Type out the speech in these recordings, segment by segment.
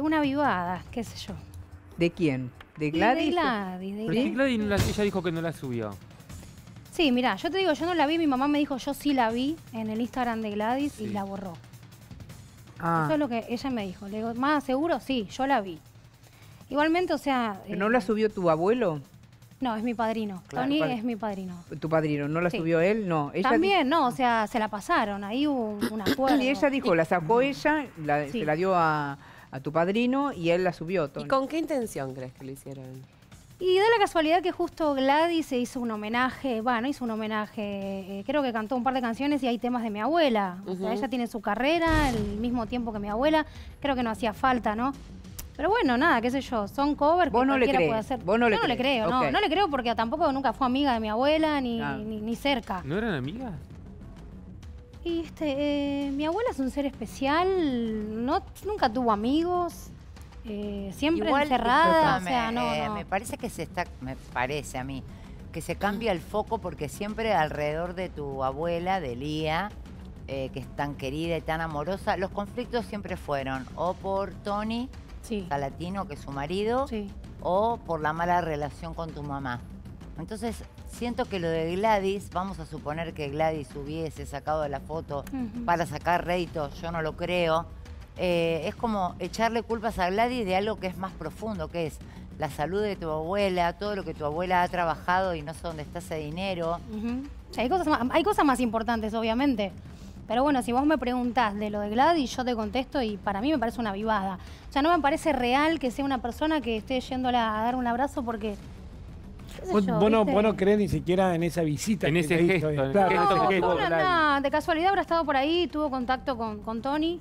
Una vivada, qué sé yo. ¿De quién? ¿De Gladys? De Gladys, de Gladys. ella dijo que no la subió. Sí, mira, yo te digo, yo no la vi, mi mamá me dijo, yo sí la vi en el Instagram de Gladys y la borró. Ah. Eso es lo que ella me dijo. Le digo, más seguro, sí, yo la vi. Igualmente, o sea... Eh, ¿no la subió tu abuelo? No, es mi padrino. Tony es mi padrino. Tu padrino, ¿no la subió él? No. Ella También, no, o sea, se la pasaron. Ahí hubo un, Y ella dijo, la sacó ella, se la dio a, a tu padrino y él la subió. todo ¿Y con qué intención crees que lo hicieron? Y da la casualidad que justo Gladys se hizo un homenaje, bueno, hizo un homenaje, eh, creo que cantó un par de canciones y hay temas de mi abuela. O sea, ella tiene su carrera, el mismo tiempo que mi abuela, creo que no hacía falta, ¿no? Pero bueno, nada, qué sé yo, son covers que no cualquiera le puede hacer. no le no le creo, no, no le creo porque tampoco nunca fue amiga de mi abuela ni, ah. ni, ni cerca. ¿No eran amigas? Y este, eh, mi abuela es un ser especial, no, nunca tuvo amigos, eh, siempre encerrada. Eh, me parece que se está, me parece a mí, que se cambia el foco porque siempre alrededor de tu abuela, de Lía, que es tan querida y tan amorosa, los conflictos siempre fueron o por Tony, sí. Salatino, que es su marido, o por la mala relación con tu mamá. Entonces, siento que lo de Gladys, vamos a suponer que Gladys hubiese sacado la foto para sacar rédito, yo no lo creo. Eh, es como echarle culpas a Gladys de algo que es más profundo, que es la salud de tu abuela, todo lo que tu abuela ha trabajado y no sé dónde está ese dinero. hay, cosas más, hay cosas más importantes, obviamente. Pero bueno, si vos me preguntás de lo de Gladys, yo te contesto y para mí me parece una vivada. O sea, no me parece real que sea una persona que esté yéndola a dar un abrazo porque Vos, bueno no, ni siquiera en esa visita. En ese gesto. de casualidad habrá estado por ahí, tuvo contacto con, con Tony.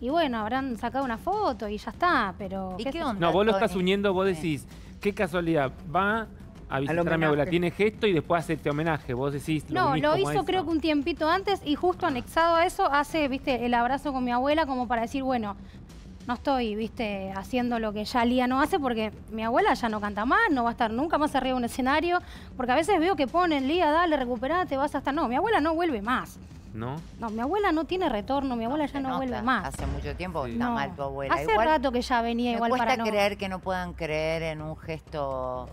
Y bueno, habrán sacado una foto y ya está, pero... ¿Y qué, onda, No, vos lo estás uniendo, vos decís, qué casualidad, va a visitar a mi abuela, tiene gesto y después hace este homenaje, vos decís... Lo no, lo hizo creo que un tiempito antes y justo anexado a eso hace, viste, el abrazo con mi abuela como para decir, bueno, no estoy, viste, haciendo lo que ya Lía no hace porque mi abuela ya no canta más, no va a estar nunca más arriba de un escenario, porque a veces veo que ponen, Lía, dale, recuperate, vas hasta... No, mi abuela no vuelve más. ¿No? No, mi abuela no tiene retorno, mi abuela ya no vuelve más. Hace mucho tiempo está mal tu abuela. Hace rato que ya venía me cuesta para creer que no puedan creer en un gesto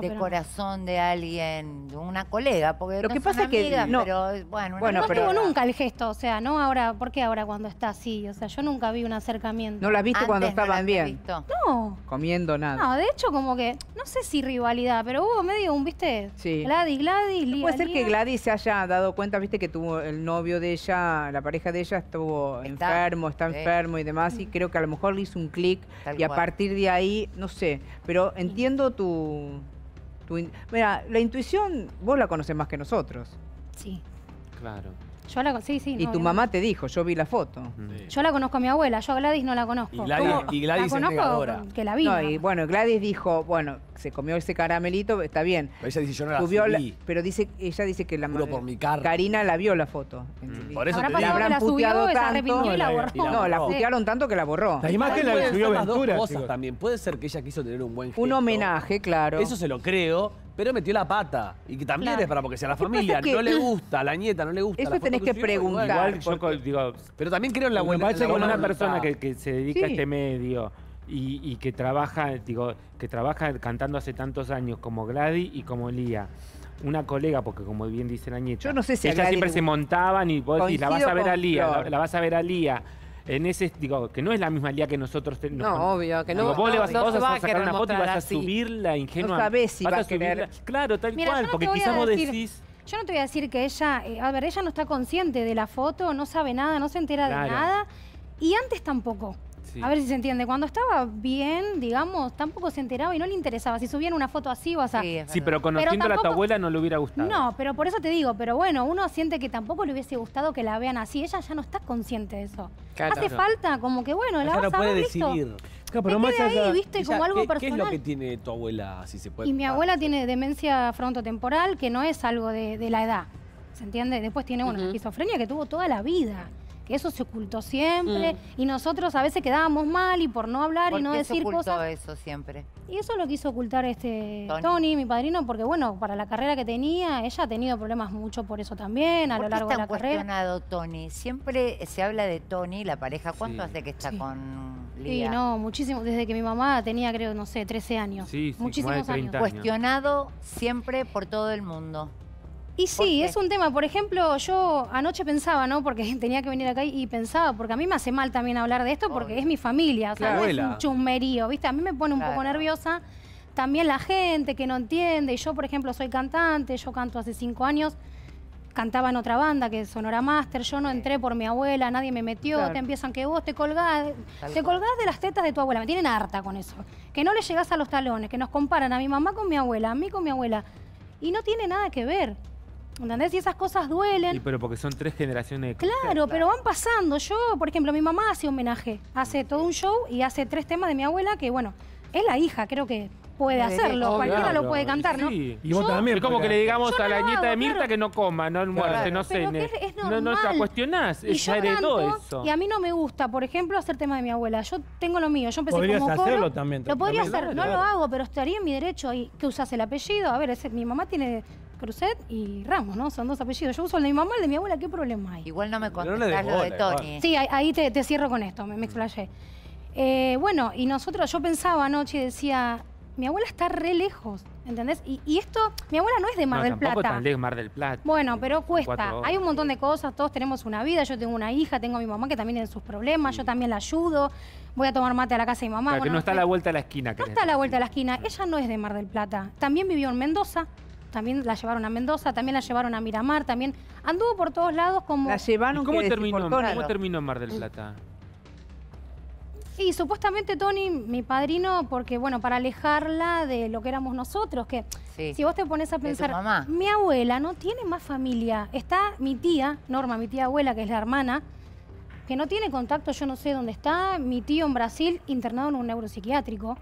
de corazón de alguien, de una colega, porque lo que pasa es que no, pero bueno, bueno no nunca el gesto, o sea, no ahora, ¿por qué ahora cuando está así? O sea, yo nunca vi un acercamiento. No la viste cuando estaban bien. No. Comiendo nada. No, de hecho como que no sé si rivalidad, pero hubo medio un, ¿viste? Sí. Gladys, Gladys, Puede ser que Gladys se haya dado cuenta, ¿viste? Que tuvo el novio de ella, la pareja de ella estuvo enfermo, está enfermo y demás, y mm. creo que a lo mejor le hizo un clic y a partir de ahí, no sé, pero entiendo tu Mira, la intuición vos la conoces más que nosotros. Sí. Claro. Y tu mamá te dijo, yo vi la foto. Yo la conozco a mi abuela, yo a Gladys no la conozco. Y Gladys, y la conozco que la vi. y bueno, Gladys dijo, bueno, se comió ese caramelito, está bien. Pero ella dice, yo no la pero ella dice que la por mi Karina la vio la foto. Mm. Por eso te digo. la puteado subió, tanto. y la borró. No, la putearon tanto que la borró. La imagen la subió Ventura. también. Puede ser que ella quiso tener un buen gesto. Un homenaje, claro. Eso se lo creo pero metió la pata. Y que también es para porque sea la familia no le gusta, a la nieta no le gusta. Eso tenés que preguntar. pero también creo en la buena. me una persona que, se dedica a este medio y, que trabaja, digo, que trabaja cantando hace tantos años como Grady y como Lía. Una colega, porque como bien dice la nieta, Yo no sé si ella siempre se montaban y vos la vas a ver a Lía, la vas a ver a Lía en ese, digo, que no es la misma lía que nosotros tenemos. No, obvio, que no. vos le vas, a sacar una foto y vas a subirla ingenua. No sabés si vas a, Claro, tal cual, porque quizás vos decís. Yo no te voy a decir que ella, eh, a ver, ella no está consciente de la foto, no sabe nada, no se entera de nada. Y antes tampoco. A ver si se entiende. Cuando estaba bien, digamos, tampoco se enteraba y no le interesaba. Si subían una foto así, vas a... Sí, pero conociendo a tu abuela no le hubiera gustado. No, pero por eso te digo, pero bueno, uno siente que tampoco le hubiese gustado que la vean así. Ella ya no está consciente de eso. Hace falta como que, bueno, la vas no a ver, decidir. Listo. Claro, pero más allá, viste, como algo personal. ¿Qué es lo que tiene tu abuela, si se puede? Y mi abuela tiene demencia frontotemporal, que no es algo de, la edad. ¿Se entiende? Después tiene una esquizofrenia que tuvo toda la vida que eso se ocultó siempre mm. y nosotros a veces quedábamos mal y por no hablar y no decir se ocultó eso siempre? Y eso lo quiso ocultar este Tony. mi padrino, porque bueno, para la carrera que tenía, ella ha tenido problemas mucho por eso también a lo largo de la carrera. cuestionado Tony? Siempre se habla de Tony, la pareja, ¿cuánto hace que está con Lía? Sí, no, muchísimo, desde que mi mamá tenía creo, no sé, 13 años. Sí, sí Muchísimos años. Cuestionado siempre por todo el mundo. Y sí, es un tema. Por ejemplo, yo anoche pensaba, ¿no? Porque tenía que venir acá y pensaba, porque a mí me hace mal también hablar de esto, porque es mi familia, o sea, es un chumerío, ¿viste? A mí me pone un poco nerviosa también la gente que no entiende. Y Yo, por ejemplo, soy cantante, yo canto hace cinco años, cantaba en otra banda que es Sonora Master, yo no entré por mi abuela, nadie me metió, te empiezan que vos te colgás, te colgás de las tetas de tu abuela, me tienen harta con eso. Que no le llegás a los talones, que nos comparan a mi mamá con mi abuela, a mí con mi abuela. Y no tiene nada que ver. ¿Entendés? Y esas cosas duelen. Y pero porque son tres generaciones de Claro, pero van pasando. Yo, por ejemplo, mi mamá hace homenaje. Hace todo un show y hace tres temas de mi abuela que, bueno, es la hija, creo que puede hacerlo. Cualquiera lo puede cantar, ¿no? Sí. Y vos también. Es como que le digamos a la nieta de Mirta que no coma, no muerte, no sé. no, no cuestionás, Y ella eso. y a mí no me gusta, por ejemplo, hacer temas de mi abuela. Yo tengo lo mío, yo empecé Podrías como hacerlo también, Lo podría hacer, no lo hago, pero estaría en mi derecho. ¿Y que el apellido? A ver, mi mamá tiene Cruzet y Ramos, ¿no? Son dos apellidos. Yo uso el de mi mamá el de mi abuela, ¿qué problema hay? Igual no me contestás lo de Tony. Sí, ahí, te, cierro con esto, me, me explayé. Eh, bueno, y nosotros, yo pensaba anoche y decía, mi abuela está re lejos, ¿entendés? Y, esto, mi abuela no es de Mar no, del No, Plata. Tan Mar del Plata. Bueno, pero cuesta. Hay un montón de cosas, todos tenemos una vida, yo tengo una hija, tengo a mi mamá que también tiene sus problemas, yo también la ayudo, voy a tomar mate a la casa de mi mamá. Porque que no está a la eh, vuelta de la esquina. No está a la vuelta de la esquina, ella no es de Mar del Plata, también vivió en Mendoza, también la llevaron a Mendoza, también la llevaron a Miramar, también anduvo por todos lados como... La llevaron ¿Cómo terminó, ¿Cómo Mar del Plata? Y supuestamente Tony, mi padrino, porque bueno, para alejarla de lo que éramos nosotros, que si vos te pones a pensar, mi abuela no tiene más familia, está mi tía, Norma, mi tía abuela, que es la hermana, que no tiene contacto, yo no sé dónde está, mi tío en Brasil internado en un neuropsiquiátrico.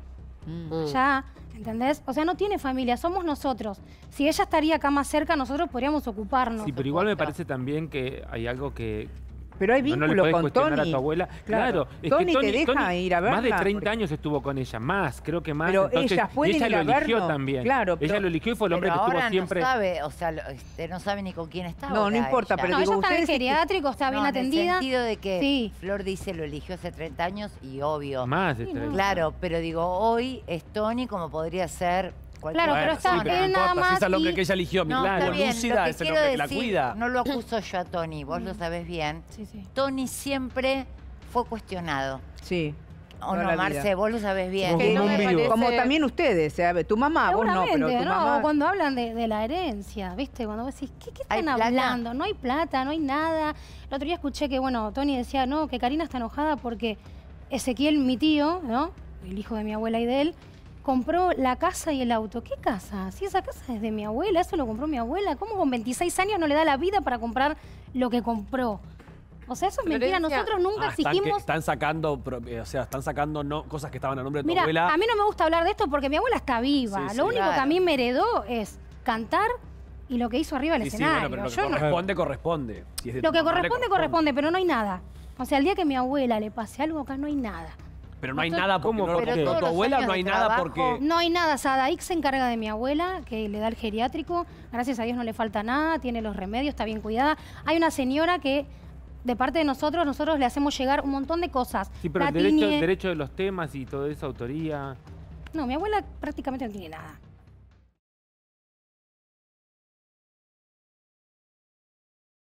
Mm. Mm. Ya, ¿entendés? O sea, no tiene familia, somos nosotros. Si ella estaría acá más cerca, nosotros podríamos ocuparnos. Sí, pero igual me parece también que hay algo que, pero hay vínculo con Tony. Claro, Es Tony, que Tony, te deja ir a verla. Más de 30 años estuvo con ella, más, creo que más. Pero Entonces, fue ella ir a lo eligió también. Claro, pero... Ella lo eligió y fue el hombre que estuvo siempre. No sabe, o sea, este, no sabe ni con quién está. No, no importa, pero no, digo, ella está en geriátrico, está bien atendida. En el sentido de que Flor dice lo eligió hace 30 años y obvio. Más de 30. Claro, pero digo, hoy es Tony como podría ser Claro, pero está sí, nada más. es la que ella eligió, bien. es la cuida. No lo acuso yo a Tony, vos lo mm. sabés bien. Tony siempre fue cuestionado. Sí. O no, Marce, vos lo sabés bien. Como también ustedes, eh, tu mamá, vos no, pero tu ¿no? mamá... cuando hablan de, la herencia, ¿viste? Cuando vos decís, ¿qué, qué están hablando? No hay plata, no hay nada. El otro día escuché que, bueno, Tony decía, no, que Karina está enojada porque Ezequiel, mi tío, ¿no? El hijo de mi abuela y de él, compró la casa y el auto. ¿Qué casa? Si esa casa es de mi abuela, eso lo compró mi abuela. ¿Cómo con 26 años no le da la vida para comprar lo que compró? O sea, eso es mentira. Nosotros nunca ah, Están, sacando, eh, o sea, están sacando no, cosas que estaban a nombre de tu Mira, abuela. A mí no me gusta hablar de esto porque mi abuela está viva. lo único que a mí me heredó es cantar y lo que hizo arriba del sí, escenario. lo que corresponde, corresponde. lo que corresponde, corresponde, corresponde, pero no hay nada. O sea, el día que mi abuela le pase algo acá no hay nada. Pero no hay nada como tu abuela, no hay nada porque... No hay nada, Sadaik se encarga de mi abuela, que le da el geriátrico. Gracias a Dios no le falta nada, tiene los remedios, está bien cuidada. Hay una señora que, de parte de nosotros, nosotros le hacemos llegar un montón de cosas. Sí, pero el derecho, de los temas y toda esa autoría. No, mi abuela prácticamente no tiene nada.